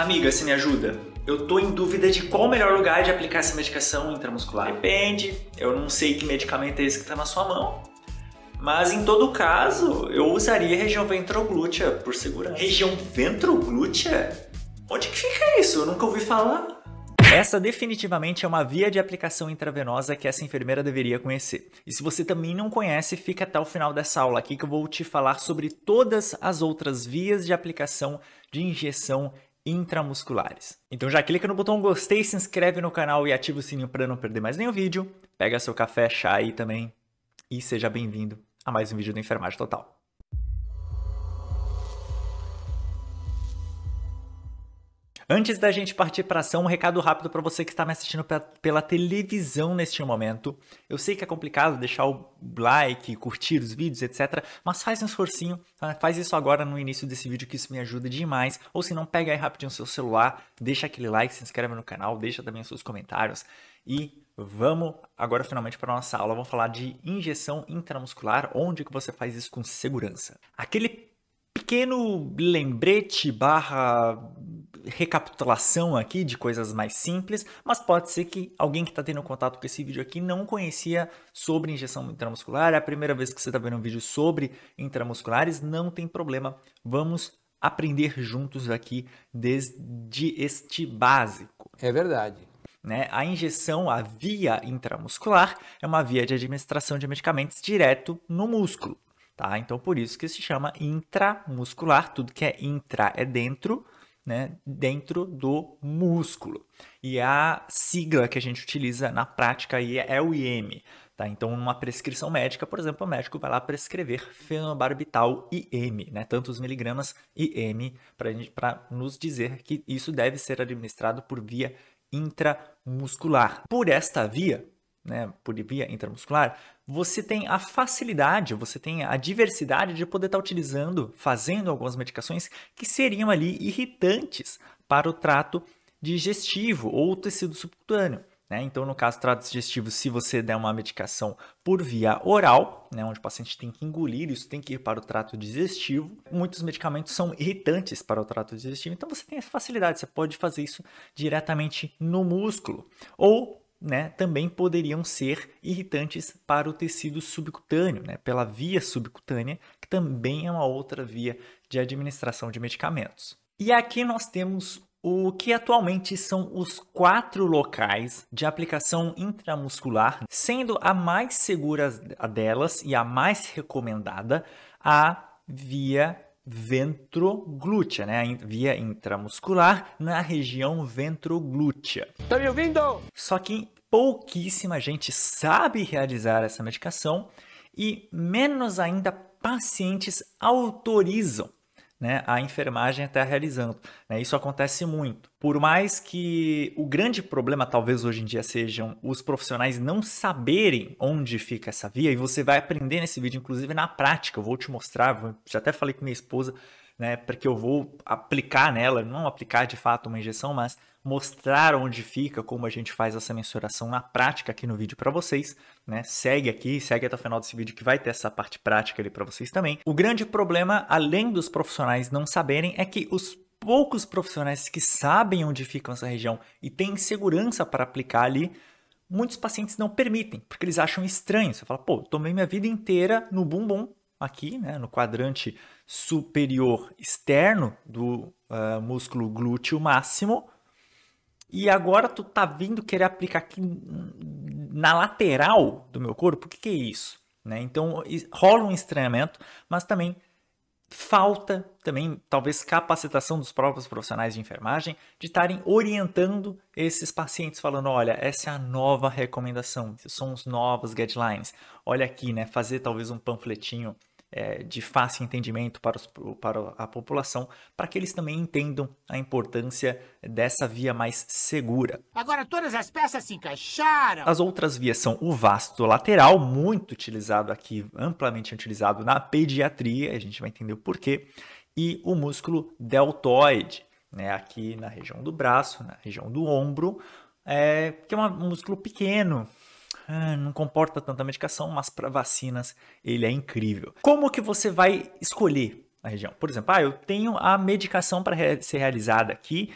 Amiga, você me ajuda? Eu tô em dúvida de qual o melhor lugar de aplicar essa medicação intramuscular. Depende, eu não sei que medicamento é esse que tá na sua mão. Mas em todo caso, eu usaria região ventroglútea por segurança. Região ventroglútea? Onde que fica isso? Eu nunca ouvi falar. Essa definitivamente é uma via de aplicação intravenosa que essa enfermeira deveria conhecer. E se você também não conhece, fica até o final dessa aula aqui que eu vou te falar sobre todas as outras vias de aplicação de injeção intramusculares. Então já clica no botão gostei, se inscreve no canal e ativa o sininho para não perder mais nenhum vídeo. Pega seu café, chá aí também e seja bem-vindo a mais um vídeo do Enfermagem Total. Antes da gente partir para ação, um recado rápido para você que está me assistindo pela televisão neste momento. Eu sei que é complicado deixar o like, curtir os vídeos, etc. Mas faz um esforcinho, tá? faz isso agora no início desse vídeo que isso me ajuda demais. Ou se não, pega aí rapidinho o seu celular, deixa aquele like, se inscreve no canal, deixa também os seus comentários e Vamos agora finalmente para a nossa aula. Vamos falar de injeção intramuscular, onde que você faz isso com segurança. Aquele pequeno lembrete barra recapitulação aqui de coisas mais simples, mas pode ser que alguém que está tendo contato com esse vídeo aqui não conhecia sobre injeção intramuscular, é a primeira vez que você está vendo um vídeo sobre intramusculares, não tem problema, vamos aprender juntos aqui desde este básico. É verdade. Né? A injeção, a via intramuscular, é uma via de administração de medicamentos direto no músculo. Tá? Então, por isso que se chama intramuscular, tudo que é intra é dentro, né, dentro do músculo. E a sigla que a gente utiliza na prática aí é o IM. Tá? Então, numa prescrição médica, por exemplo, o médico vai lá prescrever fenobarbital IM, né, tantos miligramas IM, para nos dizer que isso deve ser administrado por via intramuscular. Por esta via, né, por via intramuscular, você tem a facilidade, você tem a diversidade de poder estar tá utilizando, fazendo algumas medicações que seriam ali irritantes para o trato digestivo ou tecido subcutâneo. Né? Então, no caso trato digestivo, se você der uma medicação por via oral, né, onde o paciente tem que engolir, isso tem que ir para o trato digestivo, muitos medicamentos são irritantes para o trato digestivo, então você tem essa facilidade, você pode fazer isso diretamente no músculo. Ou né, também poderiam ser irritantes para o tecido subcutâneo, né, pela via subcutânea, que também é uma outra via de administração de medicamentos. E aqui nós temos o que atualmente são os quatro locais de aplicação intramuscular, sendo a mais segura delas e a mais recomendada a via ventroglútea, né? Via intramuscular na região ventroglútea. Tá me ouvindo? Só que pouquíssima gente sabe realizar essa medicação e menos ainda pacientes autorizam né, a enfermagem está realizando. Né? Isso acontece muito. Por mais que o grande problema, talvez hoje em dia, sejam os profissionais não saberem onde fica essa via, e você vai aprender nesse vídeo, inclusive na prática. Eu vou te mostrar, já até falei com minha esposa né? Porque eu vou aplicar nela, não aplicar de fato uma injeção, mas mostrar onde fica, como a gente faz essa mensuração na prática aqui no vídeo para vocês, né? Segue aqui, segue até o final desse vídeo que vai ter essa parte prática ali para vocês também. O grande problema, além dos profissionais não saberem, é que os poucos profissionais que sabem onde fica essa região e têm segurança para aplicar ali, muitos pacientes não permitem, porque eles acham estranho. Você fala, pô, tomei minha vida inteira no bumbum, aqui, né, no quadrante superior externo do uh, músculo glúteo máximo. E agora tu tá vindo querer aplicar aqui na lateral do meu corpo? O que, que é isso? Né? Então rola um estranhamento, mas também falta também talvez capacitação dos próprios profissionais de enfermagem de estarem orientando esses pacientes falando olha essa é a nova recomendação são os novos guidelines olha aqui né fazer talvez um panfletinho é, de fácil entendimento para, os, para a população, para que eles também entendam a importância dessa via mais segura. Agora todas as peças se encaixaram. As outras vias são o vasto lateral, muito utilizado aqui, amplamente utilizado na pediatria, a gente vai entender o porquê, e o músculo deltoide, né, aqui na região do braço, na região do ombro, é, que é um músculo pequeno, ah, não comporta tanta medicação, mas para vacinas ele é incrível. Como que você vai escolher a região? Por exemplo, ah, eu tenho a medicação para ser realizada aqui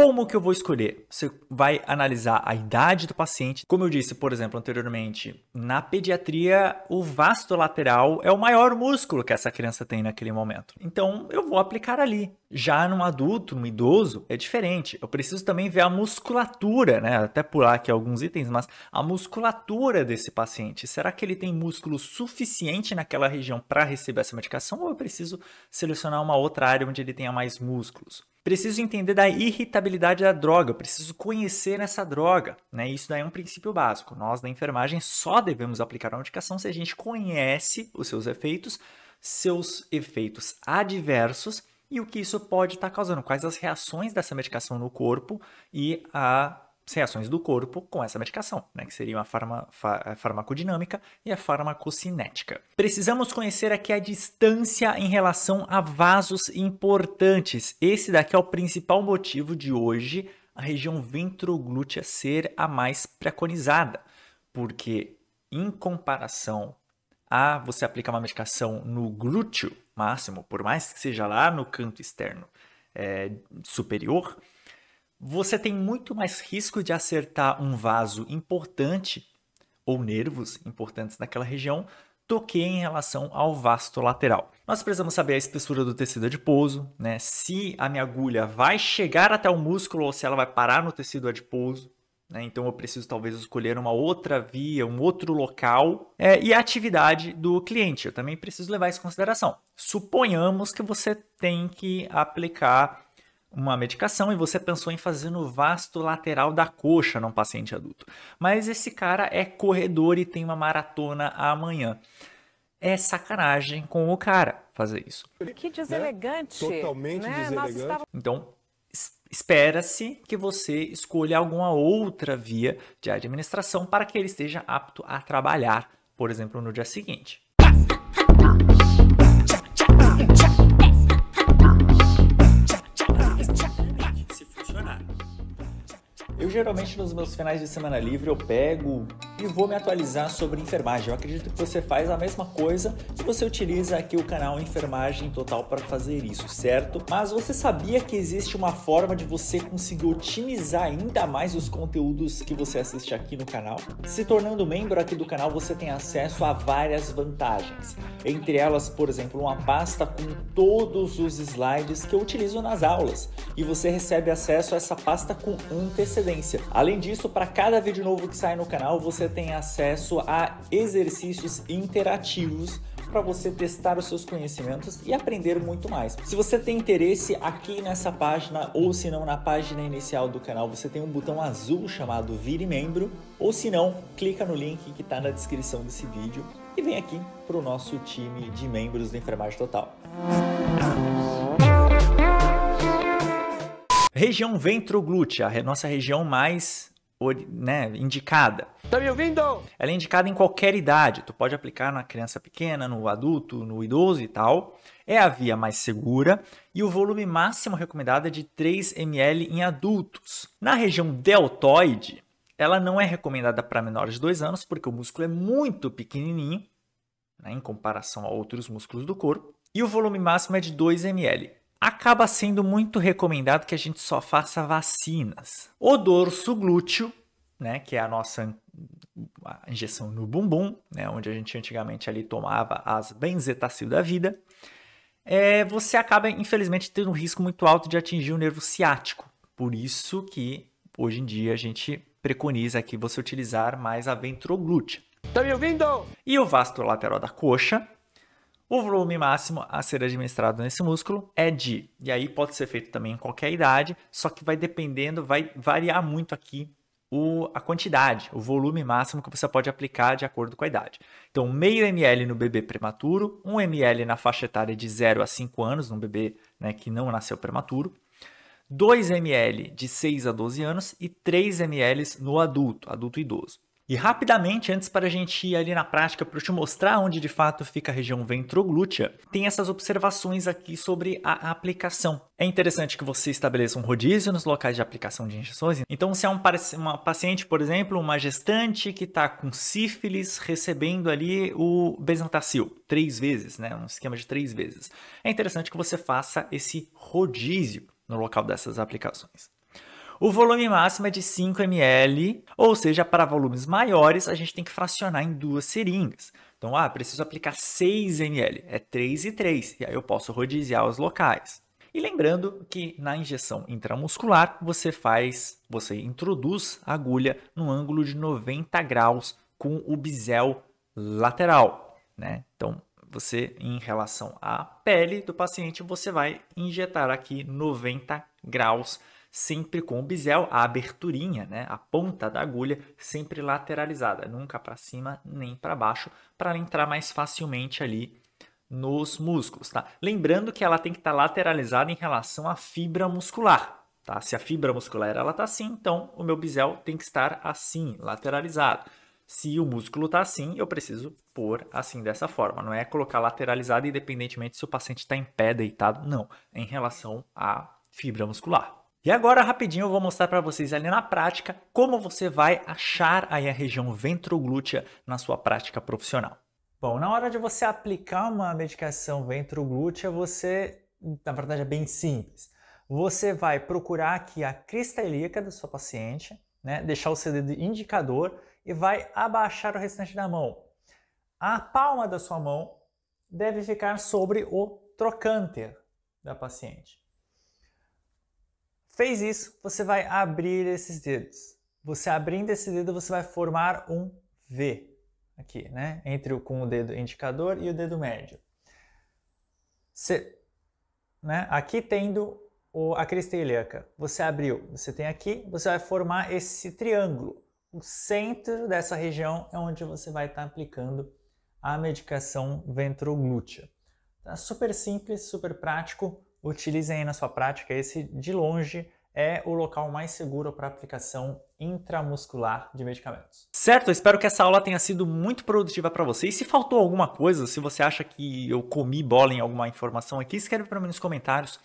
como que eu vou escolher? Você vai analisar a idade do paciente. Como eu disse, por exemplo, anteriormente, na pediatria, o vasto lateral é o maior músculo que essa criança tem naquele momento. Então, eu vou aplicar ali. Já num adulto, num idoso, é diferente. Eu preciso também ver a musculatura, né? Até pular aqui alguns itens, mas a musculatura desse paciente. Será que ele tem músculo suficiente naquela região para receber essa medicação ou eu preciso selecionar uma outra área onde ele tenha mais músculos? preciso entender da irritabilidade da droga, preciso conhecer essa droga. Né? Isso daí é um princípio básico. Nós da enfermagem só devemos aplicar uma medicação se a gente conhece os seus efeitos, seus efeitos adversos e o que isso pode estar causando, quais as reações dessa medicação no corpo e a reações do corpo com essa medicação, né, que seria a farma, fa, eh, farmacodinâmica e a farmacocinética. Precisamos conhecer aqui a distância em relação a vasos importantes. Esse daqui é o principal motivo de hoje a região ventroglútea ser a mais preconizada, porque em comparação a você aplicar uma medicação no glúteo máximo, por mais que seja lá no canto externo é, superior, você tem muito mais risco de acertar um vaso importante ou nervos importantes naquela região do que em relação ao vasto lateral. Nós precisamos saber a espessura do tecido adiposo, né? se a minha agulha vai chegar até o músculo ou se ela vai parar no tecido adiposo. Né? Então eu preciso talvez escolher uma outra via, um outro local é, e a atividade do cliente. Eu também preciso levar isso em consideração. Suponhamos que você tem que aplicar uma medicação e você pensou em fazer no vasto lateral da coxa num paciente adulto. Mas esse cara é corredor e tem uma maratona amanhã. É sacanagem com o cara fazer isso. Que né? deselegante. Né? Totalmente né? deselegante. Estava... Então, espera-se que você escolha alguma outra via de administração para que ele esteja apto a trabalhar, por exemplo, no dia seguinte. Eu geralmente nos meus finais de semana livre eu pego e vou me atualizar sobre enfermagem. Eu acredito que você faz a mesma coisa Se você utiliza aqui o canal Enfermagem Total para fazer isso, certo? Mas você sabia que existe uma forma de você conseguir otimizar ainda mais os conteúdos que você assiste aqui no canal? Se tornando membro aqui do canal, você tem acesso a várias vantagens. Entre elas, por exemplo, uma pasta com todos os slides que eu utilizo nas aulas e você recebe acesso a essa pasta com antecedência. Além disso, para cada vídeo novo que sai no canal, você você tem acesso a exercícios interativos para você testar os seus conhecimentos e aprender muito mais. Se você tem interesse aqui nessa página ou se não na página inicial do canal, você tem um botão azul chamado Vire Membro, ou se não, clica no link que está na descrição desse vídeo e vem aqui para o nosso time de membros do Enfermagem Total. Região ventroglútea, a nossa região mais né, indicada. Tá me ouvindo? Ela é indicada em qualquer idade. Tu pode aplicar na criança pequena, no adulto, no idoso e tal. É a via mais segura e o volume máximo recomendado é de 3 ml em adultos. Na região deltoide, ela não é recomendada para menores de 2 anos porque o músculo é muito pequenininho né, em comparação a outros músculos do corpo e o volume máximo é de 2 ml. Acaba sendo muito recomendado que a gente só faça vacinas. O dorso glúteo né, que é a nossa injeção no bumbum, né, onde a gente antigamente ali tomava as benzetacil da vida, é, você acaba, infelizmente, tendo um risco muito alto de atingir o nervo ciático. Por isso que, hoje em dia, a gente preconiza aqui você utilizar mais a ventroglútea. Tá me ouvindo? E o vasto lateral da coxa, o volume máximo a ser administrado nesse músculo é de, e aí pode ser feito também em qualquer idade, só que vai dependendo, vai variar muito aqui o, a quantidade, o volume máximo que você pode aplicar de acordo com a idade. Então, meio ml no bebê prematuro, 1 ml na faixa etária de 0 a 5 anos, num bebê né, que não nasceu prematuro, 2 ml de 6 a 12 anos e 3 ml no adulto, adulto idoso. E rapidamente, antes para a gente ir ali na prática para te mostrar onde de fato fica a região ventroglútea, tem essas observações aqui sobre a aplicação. É interessante que você estabeleça um rodízio nos locais de aplicação de injeções. Então, se é um, uma paciente, por exemplo, uma gestante que está com sífilis recebendo ali o Besantacil três vezes, né? um esquema de três vezes, é interessante que você faça esse rodízio no local dessas aplicações. O volume máximo é de 5 ml, ou seja, para volumes maiores a gente tem que fracionar em duas seringas. Então, ah, preciso aplicar 6 ml, é 3 e 3, e aí eu posso rodiziar os locais. E lembrando que na injeção intramuscular você faz, você introduz a agulha no ângulo de 90 graus com o bisel lateral, né? Então, você em relação à pele do paciente, você vai injetar aqui 90 graus sempre com o bisel, a aberturinha, né, a ponta da agulha sempre lateralizada, nunca para cima nem para baixo, para ela entrar mais facilmente ali nos músculos, tá? Lembrando que ela tem que estar tá lateralizada em relação à fibra muscular, tá? Se a fibra muscular ela tá assim, então o meu bisel tem que estar assim, lateralizado. Se o músculo tá assim, eu preciso pôr assim dessa forma. Não é colocar lateralizado independentemente se o paciente está em pé deitado, não. É em relação à fibra muscular. E agora, rapidinho, eu vou mostrar para vocês ali na prática como você vai achar aí a região ventroglútea na sua prática profissional. Bom, na hora de você aplicar uma medicação ventroglútea, você, na verdade, é bem simples. Você vai procurar aqui a crista ilíaca da sua paciente, né, deixar o seu dedo indicador e vai abaixar o restante da mão. A palma da sua mão deve ficar sobre o trocânter da paciente. Fez isso, você vai abrir esses dedos. Você abrindo esse dedo, você vai formar um V aqui, né? Entre o com o dedo indicador e o dedo médio. Você, né? Aqui tendo o, a cristeleca, você abriu, você tem aqui, você vai formar esse triângulo. O centro dessa região é onde você vai estar tá aplicando a medicação ventroglútea. Tá super simples, super prático utilizem aí na sua prática. Esse, de longe, é o local mais seguro para aplicação intramuscular de medicamentos. Certo, eu espero que essa aula tenha sido muito produtiva para você. E se faltou alguma coisa, se você acha que eu comi bola em alguma informação aqui, escreve para mim nos comentários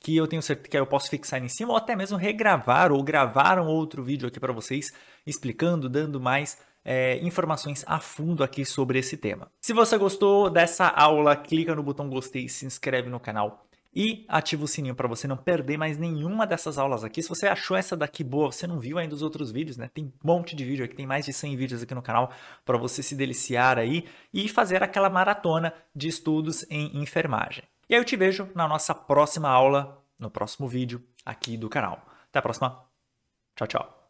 que eu tenho certeza que eu posso fixar em cima ou até mesmo regravar ou gravar um outro vídeo aqui para vocês explicando, dando mais é, informações a fundo aqui sobre esse tema. Se você gostou dessa aula, clica no botão gostei, e se inscreve no canal e ativa o sininho para você não perder mais nenhuma dessas aulas aqui. Se você achou essa daqui boa, você não viu ainda os outros vídeos, né? Tem um monte de vídeo aqui, tem mais de 100 vídeos aqui no canal para você se deliciar aí e fazer aquela maratona de estudos em enfermagem. E aí eu te vejo na nossa próxima aula, no próximo vídeo aqui do canal. Até a próxima. Tchau, tchau.